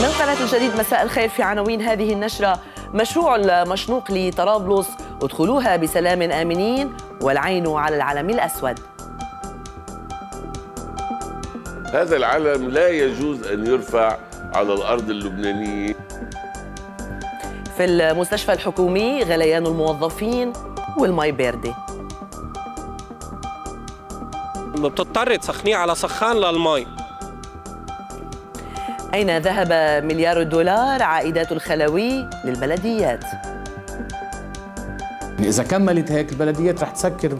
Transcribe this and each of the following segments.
من قناة الجديد مساء الخير في عناوين هذه النشرة مشروع المشنوق لطرابلس ادخلوها بسلام آمنين والعين على العلم الأسود هذا العلم لا يجوز أن يرفع على الأرض اللبنانية في المستشفى الحكومي غليان الموظفين والمي باردة بتضطر تسخنيه على سخان للمي أين ذهب مليار الدولار عائدات الخلوي للبلديات؟ إذا كملت هيك البلديات رح تسكر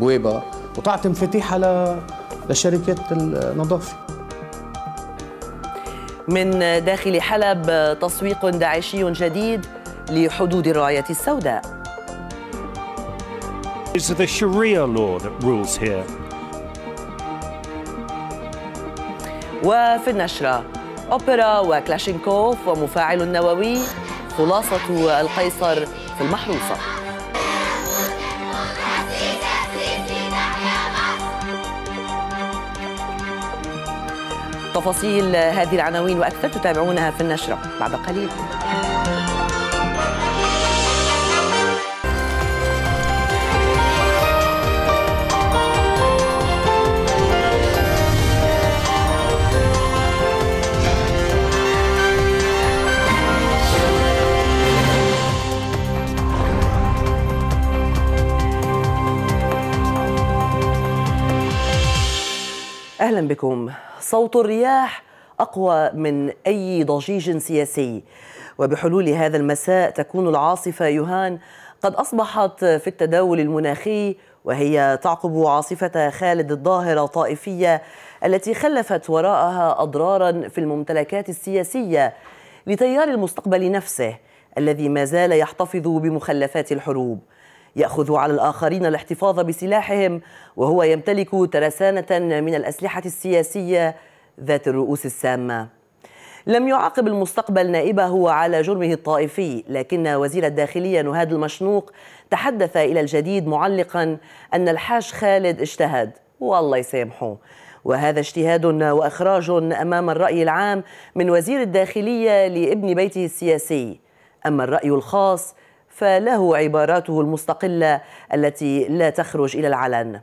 بويبة وتعطي مفاتيحها ل... لشركات النظافة من داخل حلب تسويق داعشي جديد لحدود الرعاية السوداء It's the Sharia law that rules here. وفي النشرة أوبرا وكلاشينكوف ومفاعل النووي خلاصة القيصر في المحروسة تفاصيل هذه العناوين وأكثر تتابعونها في النشرة بعد قليل أهلا بكم صوت الرياح أقوى من أي ضجيج سياسي وبحلول هذا المساء تكون العاصفة يوهان قد أصبحت في التداول المناخي وهي تعقب عاصفة خالد الظاهرة الطائفية التي خلفت وراءها أضرارا في الممتلكات السياسية لتيار المستقبل نفسه الذي ما زال يحتفظ بمخلفات الحروب يأخذ على الآخرين الاحتفاظ بسلاحهم وهو يمتلك ترسانة من الأسلحة السياسية ذات الرؤوس السامة لم يعاقب المستقبل نائبه على جرمه الطائفي لكن وزير الداخلية نهاد المشنوق تحدث إلى الجديد معلقا أن الحاج خالد اجتهد والله يسامحه وهذا اجتهاد وإخراج أمام الرأي العام من وزير الداخلية لابن بيته السياسي أما الرأي الخاص فله عباراته المستقلة التي لا تخرج إلى العلن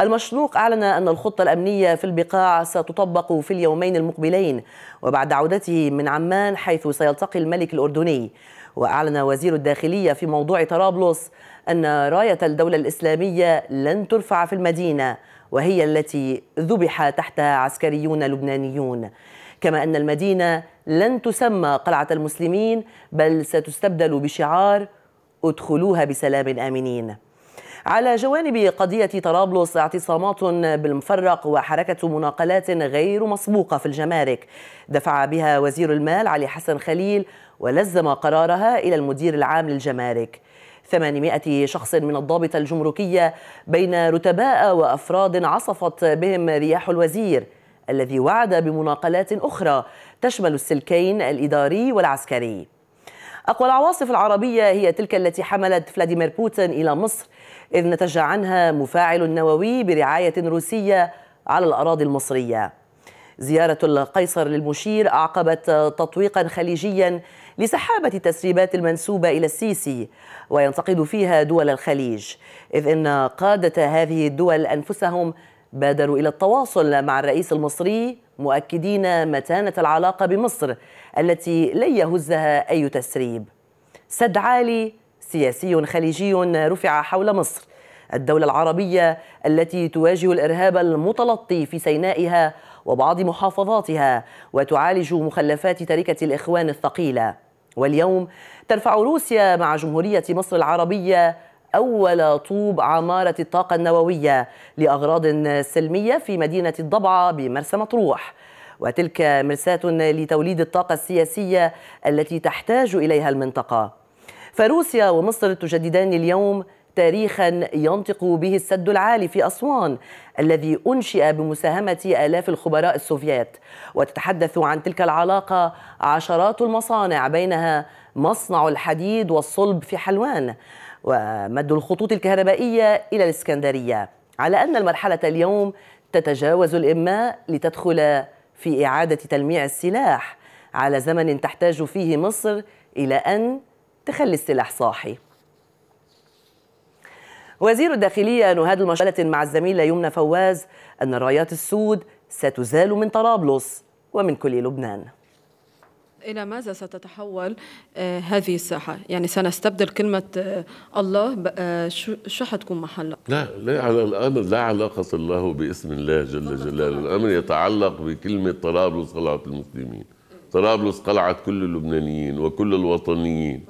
المشنوق أعلن أن الخطة الأمنية في البقاع ستطبق في اليومين المقبلين وبعد عودته من عمان حيث سيلتقي الملك الأردني وأعلن وزير الداخلية في موضوع طرابلس أن راية الدولة الإسلامية لن ترفع في المدينة وهي التي ذبح تحتها عسكريون لبنانيون كما أن المدينة لن تسمى قلعة المسلمين بل ستستبدل بشعار ادخلوها بسلام آمنين على جوانب قضية طرابلس اعتصامات بالمفرق وحركة مناقلات غير مسبوقة في الجمارك دفع بها وزير المال علي حسن خليل ولزم قرارها إلى المدير العام للجمارك 800 شخص من الضابطة الجمركية بين رتباء وأفراد عصفت بهم رياح الوزير الذي وعد بمناقلات أخرى تشمل السلكين الإداري والعسكري أقوى العواصف العربية هي تلك التي حملت فلاديمير بوتين إلى مصر إذ نتج عنها مفاعل نووي برعاية روسية على الأراضي المصرية زيارة القيصر للمشير أعقبت تطويقا خليجيا لسحابة التسريبات المنسوبة إلى السيسي وينتقد فيها دول الخليج إذ أن قادة هذه الدول أنفسهم بادروا إلى التواصل مع الرئيس المصري مؤكدين متانة العلاقة بمصر التي لن يهزها أي تسريب سد عالي سياسي خليجي رفع حول مصر الدولة العربية التي تواجه الإرهاب المتلطي في سينائها وبعض محافظاتها وتعالج مخلفات تركة الإخوان الثقيلة واليوم ترفع روسيا مع جمهورية مصر العربية أول طوب عمارة الطاقة النووية لأغراض سلمية في مدينة الضبعة بمرسى مطروح وتلك مرساة لتوليد الطاقة السياسية التي تحتاج إليها المنطقة فروسيا ومصر تجددان اليوم تاريخا ينطق به السد العالي في أسوان الذي أنشئ بمساهمة آلاف الخبراء السوفيات وتتحدث عن تلك العلاقة عشرات المصانع بينها مصنع الحديد والصلب في حلوان ومد الخطوط الكهربائية إلى الإسكندرية على أن المرحلة اليوم تتجاوز الإماء لتدخل في إعادة تلميع السلاح على زمن تحتاج فيه مصر إلى أن تخلي السلاح صاحي وزير الداخلية نهاد المشكلة مع الزميلة يمنى فواز أن الرايات السود ستزال من طرابلس ومن كل لبنان إلى ماذا ستتحول آه، هذه الساحة؟ يعني سنستبدل كلمة آه، الله آه، شو حتكون محلها؟ لا لا على الأمر لا علاقة له باسم الله جل جلاله، الأمر يتعلق بكلمة طرابلس قلعة المسلمين. طرابلس قلعة كل اللبنانيين وكل الوطنيين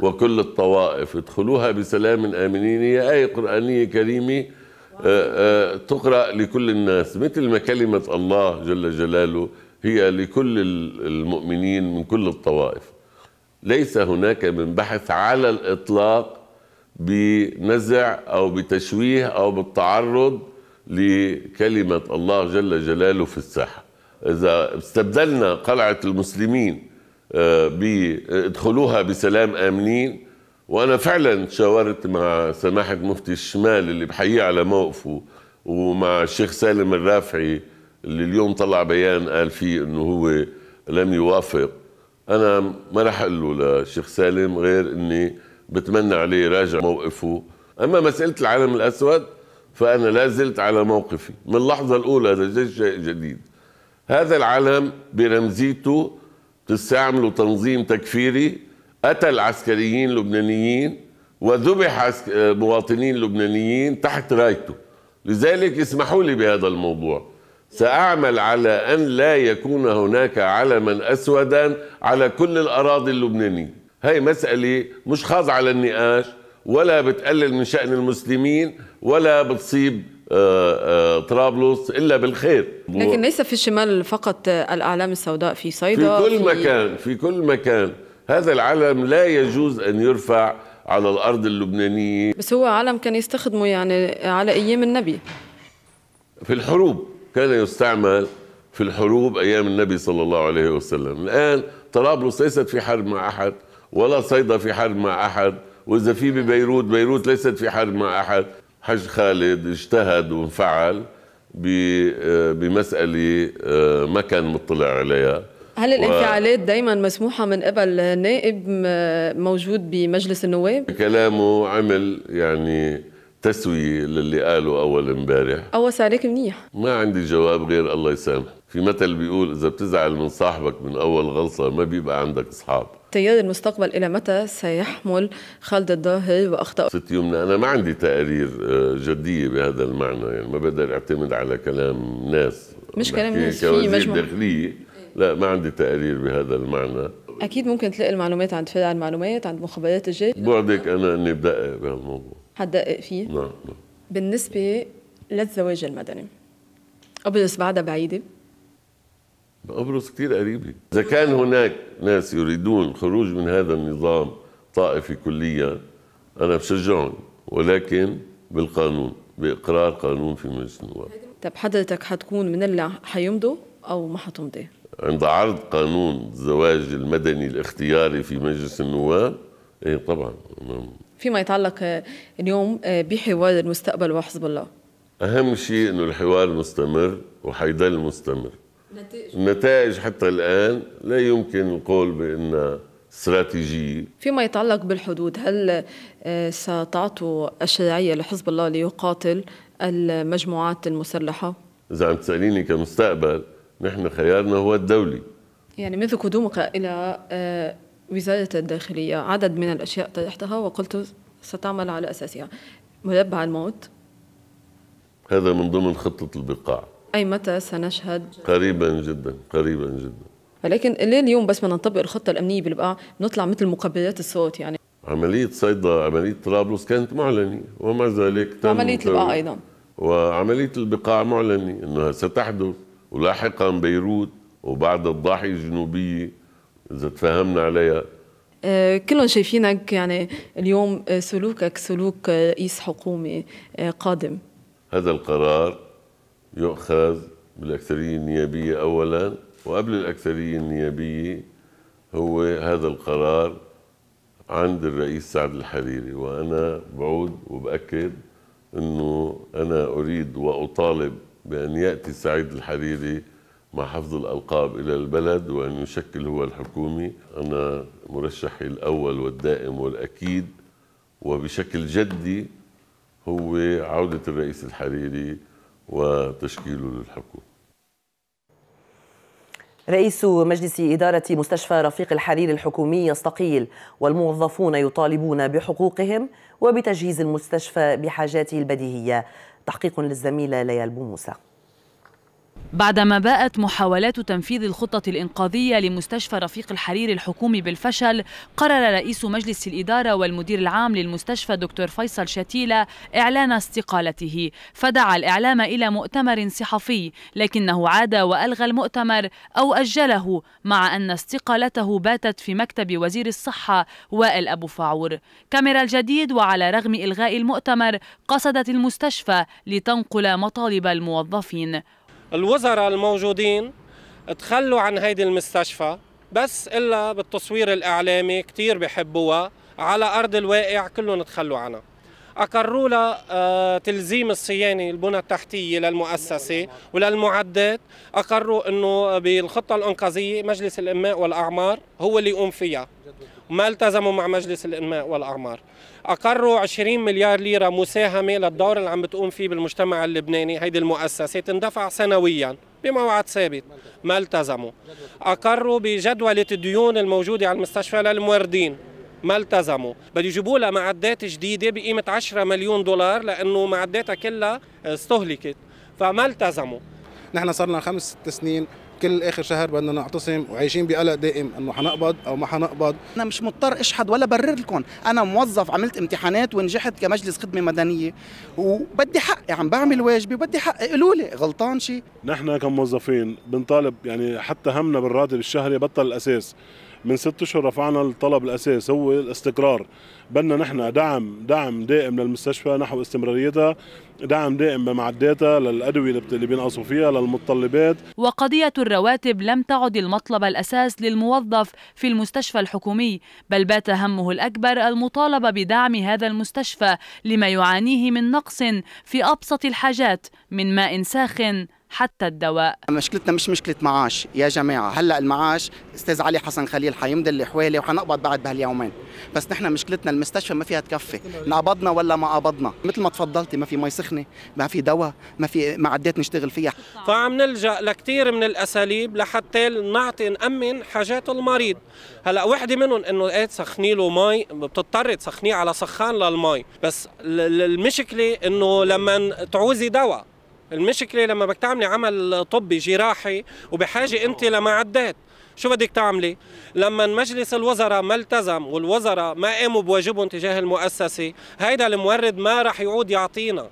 وكل الطوائف ادخلوها بسلام آمنين هي آية قرآنية كريمة تقرأ لكل الناس مثل ما كلمة الله جل جلاله هي لكل المؤمنين من كل الطوائف ليس هناك من بحث على الإطلاق بنزع أو بتشويه أو بالتعرض لكلمة الله جل جلاله في الساحة إذا استبدلنا قلعة المسلمين آه، ادخلوها بسلام آمنين وأنا فعلا شاورت مع سماحة مفتي الشمال اللي بحييه على موقفه ومع الشيخ سالم الرافعي اللي اليوم طلع بيان قال فيه انه هو لم يوافق انا ما راح اقول له للشيخ سالم غير اني بتمنى عليه يراجع موقفه اما مساله العالم الاسود فانا لا زلت على موقفي من اللحظه الاولى هذا شيء جديد هذا العالم برمزيته تستعملوا تنظيم تكفيري قتل عسكريين لبنانيين وذبح مواطنين لبنانيين تحت رايته لذلك اسمحوا لي بهذا الموضوع سأعمل على أن لا يكون هناك علما أسودا على كل الأراضي اللبنانية هاي مسألة مش خاضعة للنقاش ولا بتقلل من شأن المسلمين ولا بتصيب آه، آه، طرابلس الا بالخير لكن ليس في الشمال فقط آه، الاعلام السوداء في صيدا في كل في... مكان في كل مكان هذا العلم لا يجوز ان يرفع على الارض اللبنانيه بس هو علم كان يستخدمه يعني على ايام النبي في الحروب كان يستعمل في الحروب أيام النبي صلى الله عليه وسلم الآن طرابلس ليست في حرب مع أحد ولا صيدا في حرب مع أحد وإذا في ببيروت بيروت ليست في حرب مع أحد حج خالد اجتهد وانفعل آه، بمسألة آه، ما كان مطلع عليها هل الانفعالات و... دائما مسموحة من قبل نائب موجود بمجلس النواب؟ كلامه عمل يعني تسوية للي قاله أول امبارح قوس عليك منيح ما عندي جواب غير الله يسامح في مثل بيقول إذا بتزعل من صاحبك من أول غلصة ما بيبقى عندك أصحاب تيار المستقبل إلى متى سيحمل خالد الظاهر وأخطاء ست يمنى أنا ما عندي تقارير آه، جدية بهذا المعنى يعني ما بقدر أعتمد على كلام ناس مش كلام ناس في مجموعة داخلية لا ما عندي تقارير بهذا المعنى اكيد ممكن تلاقي المعلومات عند فرع المعلومات عند مخابرات الجيش بعدك انا اني بدقق بهالموضوع هتدقق فيه نعم،, نعم بالنسبة للزواج المدني قبرص بعدها بعيدة قبرص كثير قريبة إذا كان هناك ناس يريدون خروج من هذا النظام طائفي كليا أنا بشجعهم ولكن بالقانون بإقرار قانون في مجلس النواب طب حضرتك حتكون من اللي حيمضوا أو ما حتمضي؟ عند عرض قانون الزواج المدني الاختياري في مجلس النواب ايه طبعا فيما يتعلق آه، اليوم آه، بحوار المستقبل وحزب الله اهم شيء انه الحوار مستمر وحيضل مستمر نتائج. النتائج حتى الان لا يمكن القول بانها استراتيجيه فيما يتعلق بالحدود هل آه، ستعطوا الشرعيه لحزب الله ليقاتل المجموعات المسلحه اذا عم تساليني كمستقبل نحن خيارنا هو الدولي يعني منذ قدومك الى وزارة الداخلية عدد من الأشياء طرحتها وقلت ستعمل على أساسها مربع الموت هذا من ضمن خطة البقاع أي متى سنشهد قريبا جدا قريبا جدا ولكن ليه اليوم بس بدنا نطبق الخطة الأمنية بالبقاع نطلع مثل مقبلات الصوت يعني عملية صيدا عملية طرابلس كانت معلنة ومع ذلك تم عملية البقاع أيضا وعملية البقاع معلنة أنها ستحدث ولاحقا بيروت وبعد الضاحية الجنوبية اذا تفاهمنا عليها آه، كلهم شايفينك يعني اليوم آه، سلوكك سلوك آه، رئيس حكومه قادم هذا القرار يؤخذ بالأكثرية النيابية أولا وقبل الأكثرية النيابية هو هذا القرار عند الرئيس سعد الحريري وأنا بعود وبأكد أنه أنا أريد وأطالب بأن يأتي سعيد الحريري مع حفظ الألقاب إلى البلد وأن يشكل هو الحكومي أنا مرشحي الأول والدائم والأكيد وبشكل جدي هو عودة الرئيس الحريري وتشكيله للحكومة رئيس مجلس إدارة مستشفى رفيق الحريري الحكومي يستقيل والموظفون يطالبون بحقوقهم وبتجهيز المستشفى بحاجاته البديهية تحقيق للزميلة ليال بوموسى بعدما باءت محاولات تنفيذ الخطة الإنقاذية لمستشفى رفيق الحرير الحكومي بالفشل قرر رئيس مجلس الإدارة والمدير العام للمستشفى دكتور فيصل شتيلة إعلان استقالته فدعا الإعلام إلى مؤتمر صحفي لكنه عاد وألغى المؤتمر أو أجله مع أن استقالته باتت في مكتب وزير الصحة وائل أبو فاعور كاميرا الجديد وعلى رغم إلغاء المؤتمر قصدت المستشفى لتنقل مطالب الموظفين الوزراء الموجودين تخلوا عن هيدي المستشفى بس إلا بالتصوير الإعلامي كثير بحبوها على أرض الواقع كلهم تخلوا عنها أقروا لها آه، تلزيم الصيانة البنى التحتية للمؤسسة وللمعدات أقروا أنه بالخطة الأنقاذية مجلس الإنماء والأعمار هو اللي يقوم فيها ما التزموا مع مجلس الانماء والاعمار اقروا 20 مليار ليره مساهمه للدور اللي عم بتقوم فيه بالمجتمع اللبناني هيدي المؤسسه تندفع سنويا بموعد ثابت ما التزموا اقروا بجدوله الديون الموجوده على المستشفى للموردين ما التزموا بده يجيبوا لها معدات جديده بقيمه 10 مليون دولار لانه معداتها كلها استهلكت فما التزموا نحن صار لنا خمس ست سنين كل اخر شهر بدنا نعتصم وعايشين بقلق دائم انه حنقبض او ما حنقبض انا مش مضطر اشحد ولا برر لكم انا موظف عملت امتحانات ونجحت كمجلس خدمه مدنيه وبدي حقي عم بعمل واجبي وبدي حقي قولوا لي غلطان شيء نحن كموظفين بنطالب يعني حتى همنا بالراتب الشهري بطل الاساس من ست اشهر رفعنا الطلب الاساسي هو الاستقرار بدنا نحن دعم دعم دائم للمستشفى نحو استمراريتها دعم دائم بمعداتها للادويه اللي بينقصوا فيها للمتطلبات وقضيه الرواتب لم تعد المطلب الاساس للموظف في المستشفى الحكومي بل بات همه الاكبر المطالبه بدعم هذا المستشفى لما يعانيه من نقص في ابسط الحاجات من ماء ساخن حتى الدواء مشكلتنا مش مشكله معاش يا جماعه هلا المعاش استاذ علي حسن خليل حيمضي اللي حوالي وحنقبض بعد بهاليومين بس نحن مشكلتنا المستشفى ما فيها تكفي نقبضنا ولا ما قبضنا مثل ما تفضلتي ما في مي سخنه ما في دواء ما في معدات نشتغل فيها فعم نلجا لكثير من الاساليب لحتى نعطي نامن حاجات المريض هلا وحده منهم انه ايه تسخني له مي بتضطري تسخنيه على سخان للمي بس المشكله انه لما تعوزي دواء المشكله لما بدك تعملي عمل طبي جراحي وبحاجه انت لمعدات شو بدك تعملي؟ لما مجلس الوزراء ما التزم والوزراء ما قاموا بواجبهم تجاه المؤسسه، هيدا المورد ما رح يعود يعطينا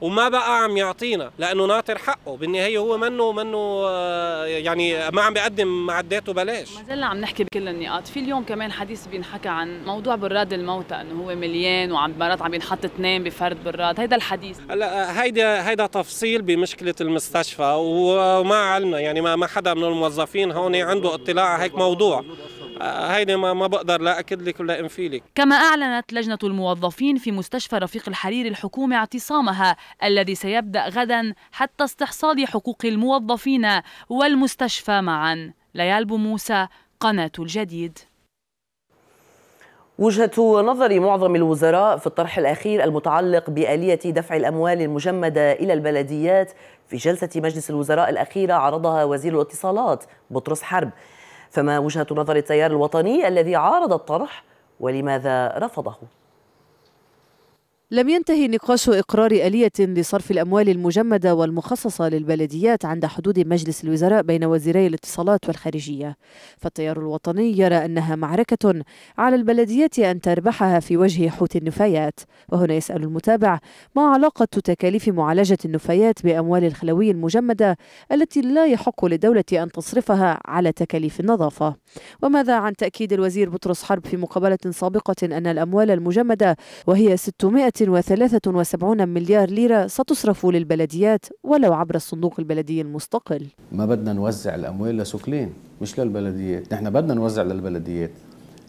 وما بقى عم يعطينا لانه ناطر حقه بالنهايه هو منه منه آه، يعني ما عم بيقدم معداته بلاش ما زلنا عم نحكي بكل النقاط في اليوم كمان حديث بينحكى عن موضوع براد الموتى انه هو مليان وعم مرات عم ينحط اثنين بفرد براد هيدا الحديث هلا آه، هيدا هيدا تفصيل بمشكله المستشفى وما علمنا يعني ما حدا من الموظفين هون عنده اطلاع على هيك موضوع هيدي ما, ما بقدر لا اكد لك ولا انفي لك كما اعلنت لجنه الموظفين في مستشفى رفيق الحريري الحكومي اعتصامها الذي سيبدا غدا حتى استحصاد حقوق الموظفين والمستشفى معا ليال موسى قناه الجديد وجهة نظر معظم الوزراء في الطرح الأخير المتعلق بآلية دفع الأموال المجمدة إلى البلديات في جلسة مجلس الوزراء الأخيرة عرضها وزير الاتصالات بطرس حرب فما وجهة نظر التيار الوطني الذي عارض الطرح ولماذا رفضه؟ لم ينتهي نقاش إقرار آلية لصرف الأموال المجمدة والمخصصة للبلديات عند حدود مجلس الوزراء بين وزيري الاتصالات والخارجية فالتيار الوطني يرى أنها معركة على البلديات أن تربحها في وجه حوت النفايات وهنا يسأل المتابع ما علاقة تكاليف معالجة النفايات بأموال الخلوي المجمدة التي لا يحق للدولة أن تصرفها على تكاليف النظافة وماذا عن تأكيد الوزير بطرس حرب في مقابلة سابقة أن الأموال المجمدة وهي 600 173 مليار ليرة ستصرف للبلديات ولو عبر الصندوق البلدي المستقل ما بدنا نوزع الأموال لسكلين مش للبلديات نحن بدنا نوزع للبلديات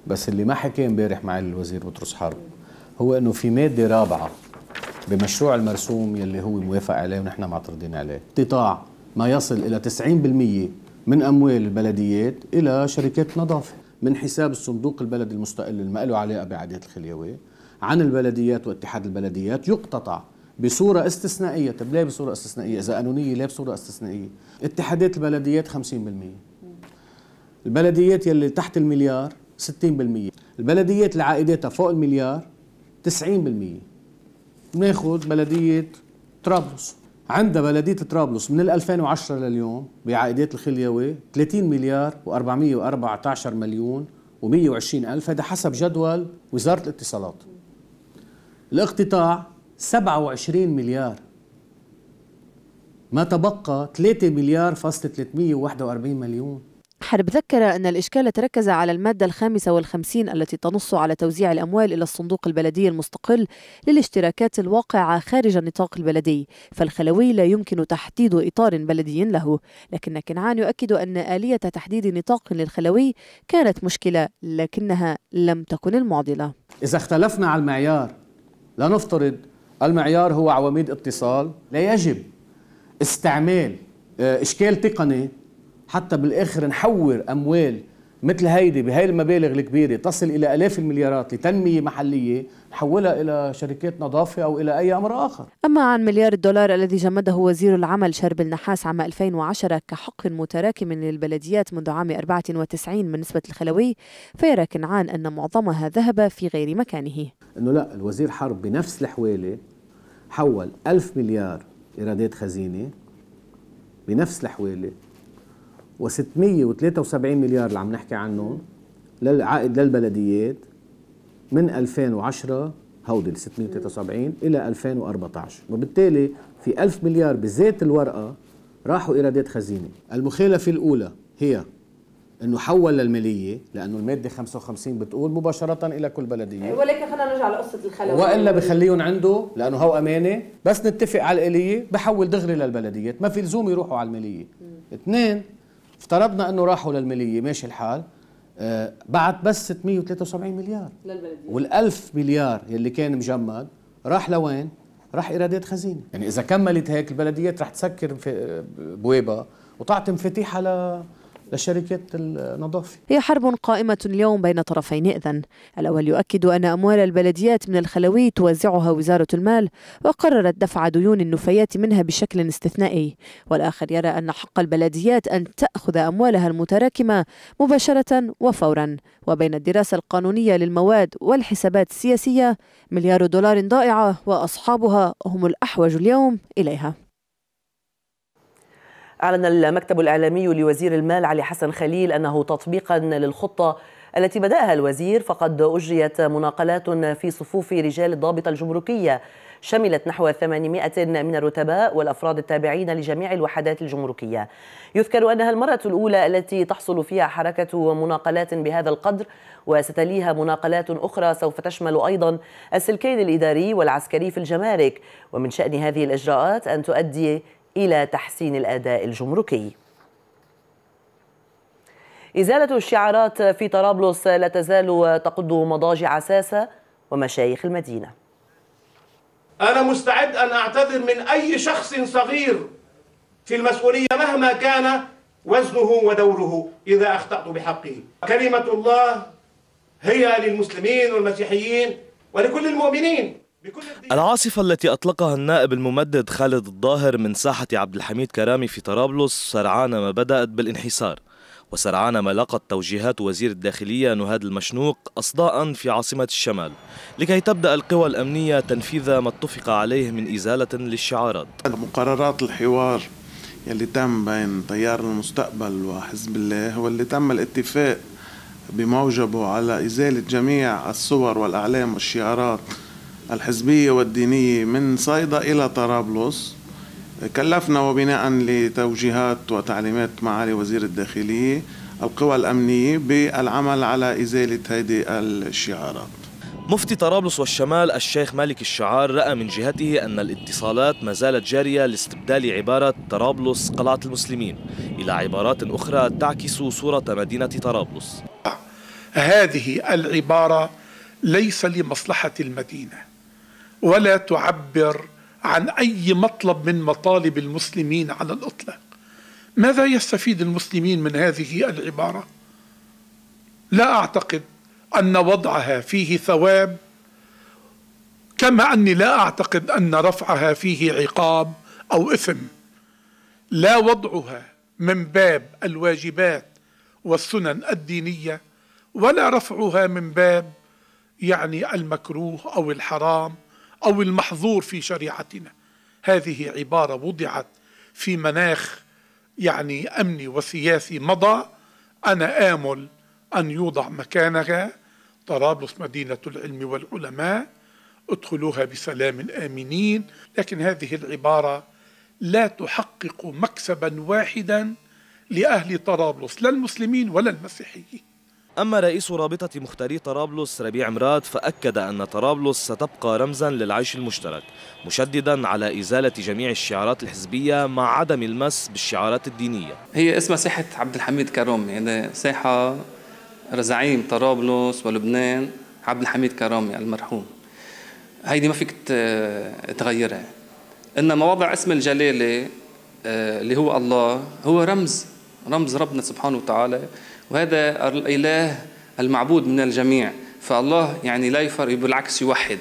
بس اللي ما حكي امبارح مع الوزير بطرس حرب هو انه في ماده رابعه بمشروع المرسوم يلي هو موافق عليه ونحن معترضين عليه قطاع ما يصل الى 90% من اموال البلديات الى شركات نظافه من حساب الصندوق البلدي المستقل اللي ما له علاقه بعادات الخليويه عن البلديات واتحاد البلديات يقتطع بصورة استثنائية طب ليه بصورة استثنائية إذا قانونية ليه بصورة استثنائية اتحادات البلديات 50% البلديات يلي تحت المليار 60% البلديات اللي عائداتها فوق المليار 90% بناخد بلدية طرابلس عندها بلدية طرابلس من 2010 لليوم بعائدات الخليوي 30 مليار و414 مليون و120 ألف هذا حسب جدول وزارة الاتصالات الاقتطاع 27 مليار ما تبقى 3 مليار فاصل 341 مليون حرب ذكر أن الإشكال تركز على المادة الخامسة والخمسين التي تنص على توزيع الأموال إلى الصندوق البلدي المستقل للاشتراكات الواقعة خارج النطاق البلدي فالخلوي لا يمكن تحديد إطار بلدي له لكن كنعان يؤكد أن آلية تحديد نطاق للخلوي كانت مشكلة لكنها لم تكن المعضلة إذا اختلفنا على المعيار لنفترض المعيار هو عواميد اتصال لا يجب استعمال آه، اشكال تقني حتى بالاخر نحور اموال مثل هيدي بهاي المبالغ الكبيره تصل الى الاف المليارات لتنميه محليه حولها إلى شركات نظافة أو إلى أي أمر آخر أما عن مليار الدولار الذي جمده وزير العمل شرب النحاس عام 2010 كحق متراكم للبلديات منذ عام 94 من نسبة الخلوي فيرى كنعان أن معظمها ذهب في غير مكانه أنه لا الوزير حرب بنفس الحوالي حول 1000 مليار إيرادات خزينة بنفس الحوالي و673 مليار اللي عم نحكي عنهم للعائد للبلديات من 2010 هودي ال 673 الى 2014 وبالتالي في 1000 مليار بذات الورقه راحوا ايرادات خزينه المخالفه الاولى هي انه حول للماليه لانه الماده 55 بتقول مباشره الى كل بلديه ولكن خلينا نرجع لقصه الخلوات والا بخليهم عنده لانه هو امانه بس نتفق على الاليه بحول دغري للبلديات ما في لزوم يروحوا على الماليه اثنين افترضنا انه راحوا للماليه ماشي الحال آه، بعت بس 673 مليار للبلديه وال1000 مليار يلي كان مجمد راح لوين؟ راح ايرادات خزينه، يعني اذا كملت هيك البلديات رح تسكر بوابها وتعطي مفاتيحها ل لشركة النظافة هي حرب قائمة اليوم بين طرفين إذن الأول يؤكد أن أموال البلديات من الخلوي توزعها وزارة المال وقررت دفع ديون النفايات منها بشكل استثنائي والآخر يرى أن حق البلديات أن تأخذ أموالها المتراكمة مباشرة وفورا وبين الدراسة القانونية للمواد والحسابات السياسية مليار دولار ضائعة وأصحابها هم الأحوج اليوم إليها أعلن المكتب الإعلامي لوزير المال علي حسن خليل أنه تطبيقا للخطة التي بدأها الوزير فقد أجريت مناقلات في صفوف رجال الضابطة الجمركية شملت نحو 800 من الرتباء والأفراد التابعين لجميع الوحدات الجمركية يذكر أنها المرة الأولى التي تحصل فيها حركة مناقلات بهذا القدر وستليها مناقلات أخرى سوف تشمل أيضا السلكين الإداري والعسكري في الجمارك ومن شأن هذه الإجراءات أن تؤدي إلى تحسين الأداء الجمركي إزالة الشعارات في طرابلس لا تزال تقض مضاجع ساسة ومشايخ المدينة أنا مستعد أن أعتذر من أي شخص صغير في المسؤولية مهما كان وزنه ودوره إذا أخطأت بحقه كلمة الله هي للمسلمين والمسيحيين ولكل المؤمنين العاصفة التي أطلقها النائب الممدد خالد الظاهر من ساحة عبد الحميد كرامي في طرابلس سرعان ما بدأت بالانحسار وسرعان ما لقت توجيهات وزير الداخلية نهاد المشنوق أصداء في عاصمة الشمال لكي تبدأ القوى الأمنية تنفيذ ما اتفق عليه من إزالة للشعارات مقررات الحوار يلي تم بين تيار المستقبل وحزب الله واللي تم الاتفاق بموجبه على إزالة جميع الصور والأعلام والشعارات الحزبية والدينية من صيدا إلى طرابلس كلفنا وبناء لتوجيهات وتعليمات معالي وزير الداخلية القوى الأمنية بالعمل على إزالة هذه الشعارات مفتي طرابلس والشمال الشيخ مالك الشعار رأى من جهته أن الاتصالات ما زالت جارية لاستبدال عبارة طرابلس قلعة المسلمين إلى عبارات أخرى تعكس صورة مدينة طرابلس هذه العبارة ليس لمصلحة المدينة ولا تعبر عن اي مطلب من مطالب المسلمين على الاطلاق ماذا يستفيد المسلمين من هذه العباره لا اعتقد ان وضعها فيه ثواب كما اني لا اعتقد ان رفعها فيه عقاب او اثم لا وضعها من باب الواجبات والسنن الدينيه ولا رفعها من باب يعني المكروه او الحرام أو المحظور في شريعتنا هذه عبارة وضعت في مناخ يعني أمني وسياسي مضى أنا آمل أن يوضع مكانها طرابلس مدينة العلم والعلماء ادخلوها بسلام آمنين لكن هذه العبارة لا تحقق مكسبا واحدا لأهل طرابلس لا المسلمين ولا المسيحيين أما رئيس رابطة مختاري طرابلس ربيع مراد فأكد أن طرابلس ستبقى رمزا للعيش المشترك مشددا على إزالة جميع الشعارات الحزبية مع عدم المس بالشعارات الدينية هي اسمها ساحة عبد الحميد كرامي يعني ساحة رزعيم طرابلس ولبنان عبد الحميد كرامي يعني المرحوم هيدي ما فيك تغيرها إنما وضع اسم الجلالة آه، اللي هو الله هو رمز رمز ربنا سبحانه وتعالى وهذا الإله المعبود من الجميع فالله يعني لا يفرق بالعكس يوحد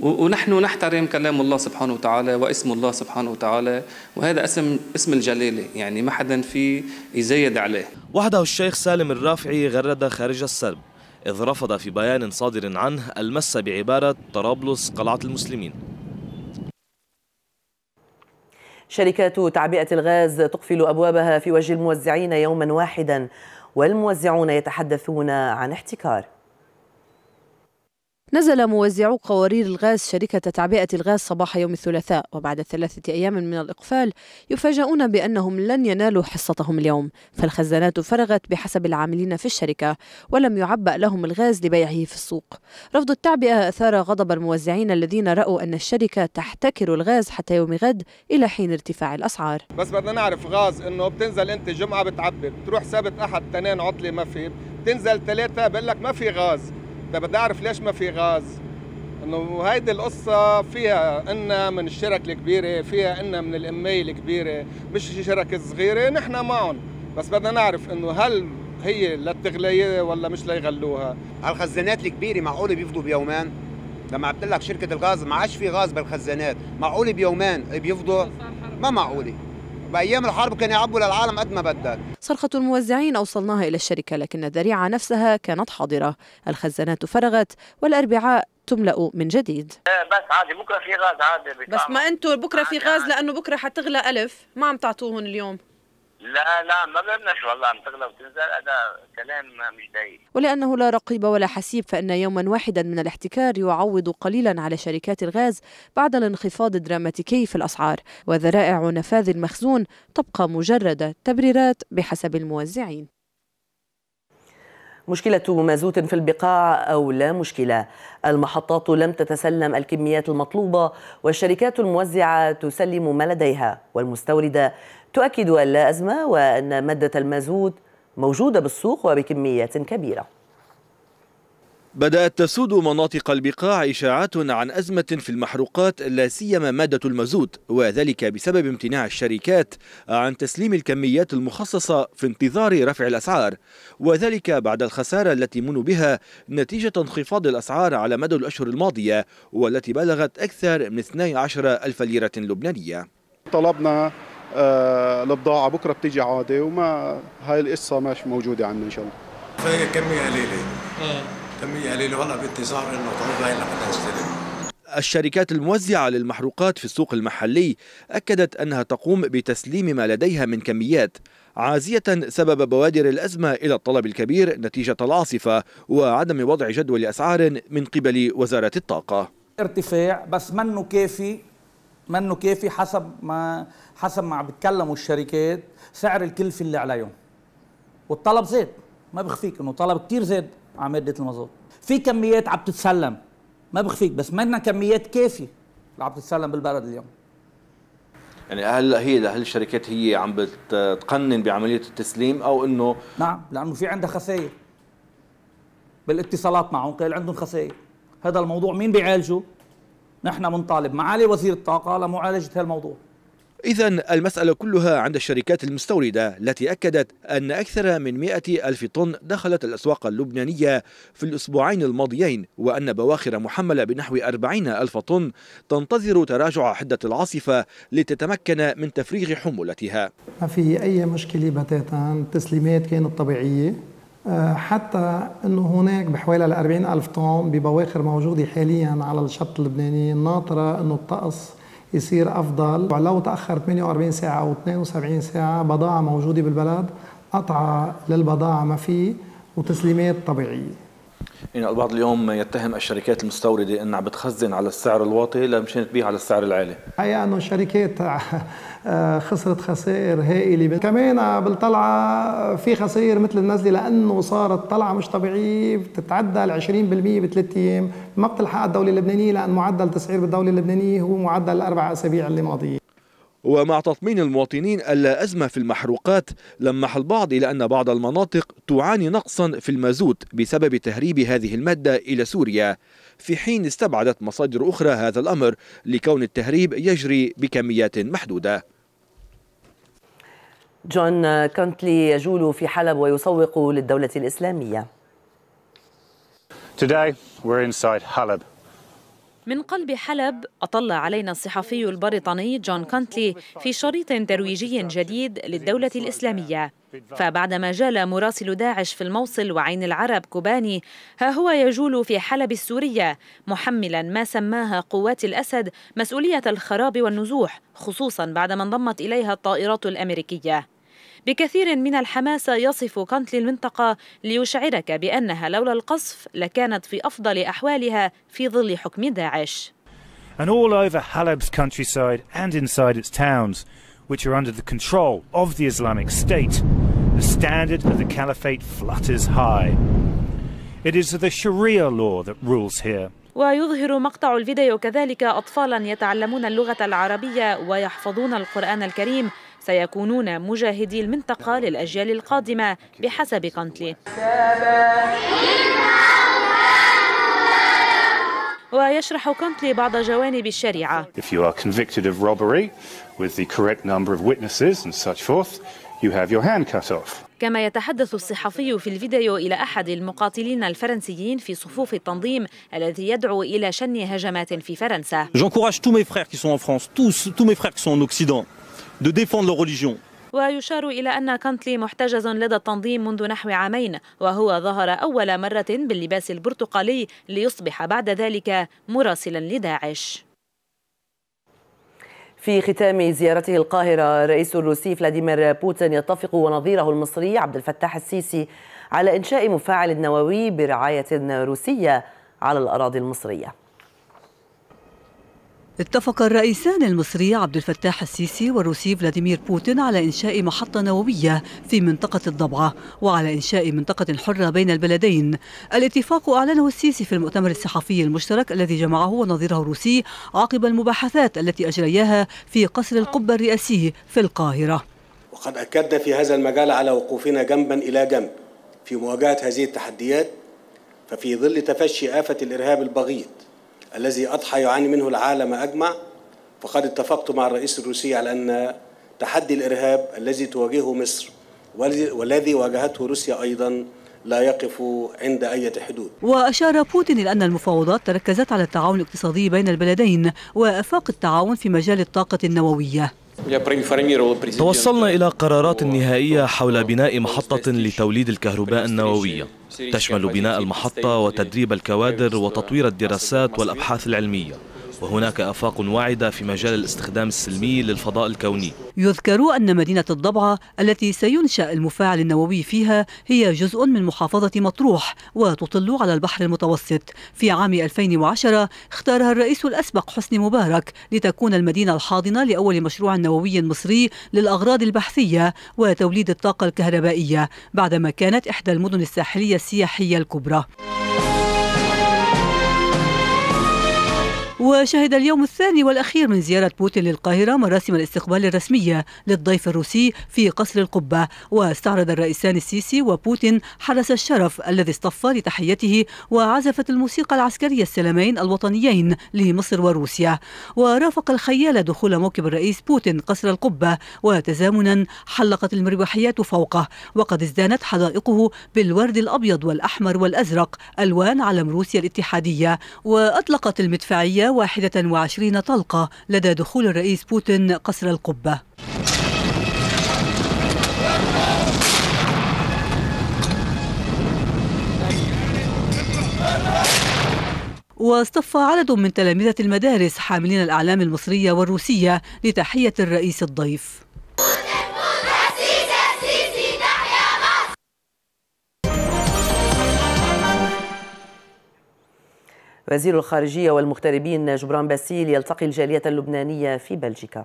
ونحن نحترم كلام الله سبحانه وتعالى واسم الله سبحانه وتعالى وهذا اسم اسم الجلالة يعني ما حدا فيه يزيد عليه وحده الشيخ سالم الرافعي غرد خارج السرب إذ رفض في بيان صادر عنه المس بعبارة طرابلس قلعة المسلمين شركات تعبئة الغاز تقفل أبوابها في وجه الموزعين يوما واحدا والموزعون يتحدثون عن احتكار نزل موزعو قوارير الغاز شركة تعبئة الغاز صباح يوم الثلاثاء وبعد ثلاثة أيام من الإقفال يفاجؤون بأنهم لن ينالوا حصتهم اليوم فالخزانات فرغت بحسب العاملين في الشركة ولم يعبأ لهم الغاز لبيعه في السوق رفض التعبئة أثار غضب الموزعين الذين رأوا أن الشركة تحتكر الغاز حتى يوم غد إلى حين ارتفاع الأسعار بس بدنا نعرف غاز أنه بتنزل أنت جمعة بتعبي بتروح سبت أحد تنين عطلة ما في بتنزل ثلاثة بقول لك ما في غاز ده بدي اعرف ليش ما في غاز انه هيدي القصة فيها إنا من الشركة الكبيرة فيها إنا من الأمية الكبيرة مش شركة صغيرة نحن معهم بس بدنا نعرف إنه هل هي للتغلية ولا مش ليغلوها الخزانات الكبيرة معقولة بيفضوا بيومين لما قلت شركة الغاز ما عادش في غاز بالخزانات معقولة بيومين بيفضوا ما معقولة بايام الحرب كان يعبوا للعالم قد ما بدك صرخه الموزعين اوصلناها الى الشركه لكن الذريعه نفسها كانت حاضره الخزانات فرغت والاربعاء تملأ من جديد بس عادي بكره في غاز عادي بس ما انتم بكره في غاز لانه بكره حتغلى ألف ما عم تعطوهم اليوم لا لا ما بدناش والله تغلى وتنزل هذا كلام مش دقيق ولأنه لا رقيب ولا حسيب فإن يوما واحدا من الاحتكار يعوض قليلا على شركات الغاز بعد الانخفاض الدراماتيكي في الأسعار وذرائع نفاذ المخزون تبقى مجرد تبريرات بحسب الموزعين مشكلة مازوت في البقاع أو لا مشكلة المحطات لم تتسلم الكميات المطلوبة والشركات الموزعة تسلم ما لديها والمستوردة تؤكد أن لا أزمة وأن مادة المازوت موجودة بالسوق وبكميات كبيرة بدأت تسود مناطق البقاع إشاعات عن أزمة في المحروقات لا سيما مادة المازوت وذلك بسبب امتناع الشركات عن تسليم الكميات المخصصة في انتظار رفع الأسعار وذلك بعد الخسارة التي منوا بها نتيجة انخفاض الأسعار على مدى الأشهر الماضية والتي بلغت أكثر من 12 ألف ليرة لبنانية طلبنا البضاعه آه، بكره بتيجي عادي وما هاي القصه مش موجوده عندنا ان شاء الله فهي كميه قليله آه. كميه قليله والله بانتظار انه طلب هاي لحتى تستلم الشركات الموزعة للمحروقات في السوق المحلي أكدت أنها تقوم بتسليم ما لديها من كميات عازية سبب بوادر الأزمة إلى الطلب الكبير نتيجة العاصفة وعدم وضع جدول أسعار من قبل وزارة الطاقة ارتفاع بس منه كافي منه كافي حسب ما حسب ما عم بتكلموا الشركات سعر الكلفه اللي عليهم والطلب زاد ما بخفيك انه طلب كثير زاد على ماده المازوت في كميات عم تتسلم ما بخفيك بس منا كميات كافيه اللي عم تتسلم بالبلد اليوم يعني هل هي هل الشركات هي عم بتقنن بعمليه التسليم او انه نعم لانه في عندها خسائر بالاتصالات معهم قال عندهم خسائر هذا الموضوع مين بيعالجه نحن بنطالب معالي وزير الطاقة لمعالجة هالموضوع إذا المسألة كلها عند الشركات المستوردة التي أكدت أن أكثر من 100 ألف طن دخلت الأسواق اللبنانية في الأسبوعين الماضيين وأن بواخر محملة بنحو 40 ألف طن تنتظر تراجع حدة العاصفة لتتمكن من تفريغ حمولتها ما في أي مشكلة بتاتا التسليمات كانت طبيعية حتى انه هناك بحوالي 40 الف طن ببواخر موجوده حاليا على الشط اللبناني ناطره انه الطقس يصير افضل ولو تاخر 48 ساعه او 72 ساعه بضاعه موجوده بالبلد قطعه للبضاعه ما في وتسليمات طبيعيه يعني البعض اليوم يتهم الشركات المستورده انها عم بتخزن على السعر الواطي لمشان تبيع على السعر العالي الحقيقه انه الشركات آه، آه، خسرت خسائر هائله كمان آه، بالطلعه في خسائر مثل النزله لانه صارت طلعه مش طبيعيه بتتعدى ال 20% بثلاث ايام ما بتلحق الدوله اللبنانيه لان معدل تسعير بالدوله اللبنانيه هو معدل الاربع اسابيع اللي ماضيه ومع تطمين المواطنين ألا أزمة في المحروقات لمح البعض إلى أن بعض المناطق تعاني نقصا في المازوت بسبب تهريب هذه المادة إلى سوريا في حين استبعدت مصادر أخرى هذا الأمر لكون التهريب يجري بكميات محدودة جون كونتلي يجول في حلب ويسوق للدولة الإسلامية Today we're inside Halab من قلب حلب أطل علينا الصحفي البريطاني جون كونتلي في شريط ترويجي جديد للدولة الإسلامية فبعدما جال مراسل داعش في الموصل وعين العرب كوباني ها هو يجول في حلب السورية محملا ما سماها قوات الأسد مسؤولية الخراب والنزوح خصوصا بعدما انضمت إليها الطائرات الأمريكية بكثير من الحماسة يصف كانت للمنطقة ليشعرك بأنها لولا القصف لكانت في أفضل أحوالها في ظل حكم داعش. And all over Halab's countryside and inside its towns, which are under the control of the Islamic State, the standard of the caliphate flutters high. It is the Sharia law that rules here. ويظهر مقطع الفيديو كذلك أطفالا يتعلمون اللغة العربية ويحفظون القرآن الكريم سيكونون مجاهدي المنطقة للأجيال القادمة بحسب كانتلي ويشرح كانتلي بعض جوانب الشريعة. If you are convicted of robbery with the correct number of witnesses and such forth, you have your hand cut off. كما يتحدث الصحفي في الفيديو إلى أحد المقاتلين الفرنسيين في صفوف التنظيم الذي يدعو إلى شن هجمات في فرنسا. J'encourage tous mes frères qui sont en France, tous tous mes frères qui sont en Occident de défendre leur religion. ويشار إلى أن كانتلي محتجز لدى التنظيم منذ نحو عامين وهو ظهر أول مرة باللباس البرتقالي ليصبح بعد ذلك مراسلا لداعش في ختام زيارته القاهرة الرئيس الروسي فلاديمير بوتين يتفق ونظيره المصري عبد الفتاح السيسي على إنشاء مفاعل نووي برعاية روسية على الأراضي المصرية اتفق الرئيسان المصري عبد الفتاح السيسي والروسي فلاديمير بوتين على إنشاء محطة نووية في منطقة الضبعة وعلى إنشاء منطقة حرة بين البلدين الاتفاق أعلنه السيسي في المؤتمر الصحفي المشترك الذي جمعه ونظيره الروسي عقب المباحثات التي أجرياها في قصر القبة الرئاسي في القاهرة وقد أكدنا في هذا المجال على وقوفنا جنبا إلى جنب في مواجهة هذه التحديات ففي ظل تفشي آفة الإرهاب البغيض الذي أضحى يعاني منه العالم أجمع فقد اتفقت مع الرئيس الروسي على أن تحدي الإرهاب الذي تواجهه مصر والذي واجهته روسيا أيضاً لا يقف عند أي حدود وأشار بوتين إلى أن المفاوضات تركزت على التعاون الاقتصادي بين البلدين وآفاق التعاون في مجال الطاقة النووية توصلنا إلى قرارات نهائية حول بناء محطة لتوليد الكهرباء النووية تشمل بناء المحطة وتدريب الكوادر وتطوير الدراسات والأبحاث العلمية وهناك آفاق واعدة في مجال الاستخدام السلمي للفضاء الكوني يذكر أن مدينة الضبعة التي سينشأ المفاعل النووي فيها هي جزء من محافظة مطروح وتطل على البحر المتوسط في عام 2010 اختارها الرئيس الأسبق حسني مبارك لتكون المدينة الحاضنة لأول مشروع نووي مصري للأغراض البحثية وتوليد الطاقة الكهربائية بعدما كانت إحدى المدن الساحلية السياحية الكبرى وشهد اليوم الثاني والأخير من زيارة بوتين للقاهرة مراسم الاستقبال الرسمية للضيف الروسي في قصر القبة واستعرض الرئيسان السيسي وبوتين حرس الشرف الذي اصطفى لتحيته وعزفت الموسيقى العسكرية السلامين الوطنيين لمصر وروسيا ورافق الخيال دخول موكب الرئيس بوتين قصر القبة وتزامنا حلقت المروحيات فوقه وقد ازدانت حدائقه بالورد الأبيض والأحمر والأزرق ألوان علم روسيا الاتحادية وأطلقت المدفعية وعشرين طلقة لدى دخول الرئيس بوتين قصر القبة واصطف عدد من تلامذة المدارس حاملين الأعلام المصرية والروسية لتحية الرئيس الضيف وزير الخارجية والمغتربين جبران باسيل يلتقي الجالية اللبنانية في بلجيكا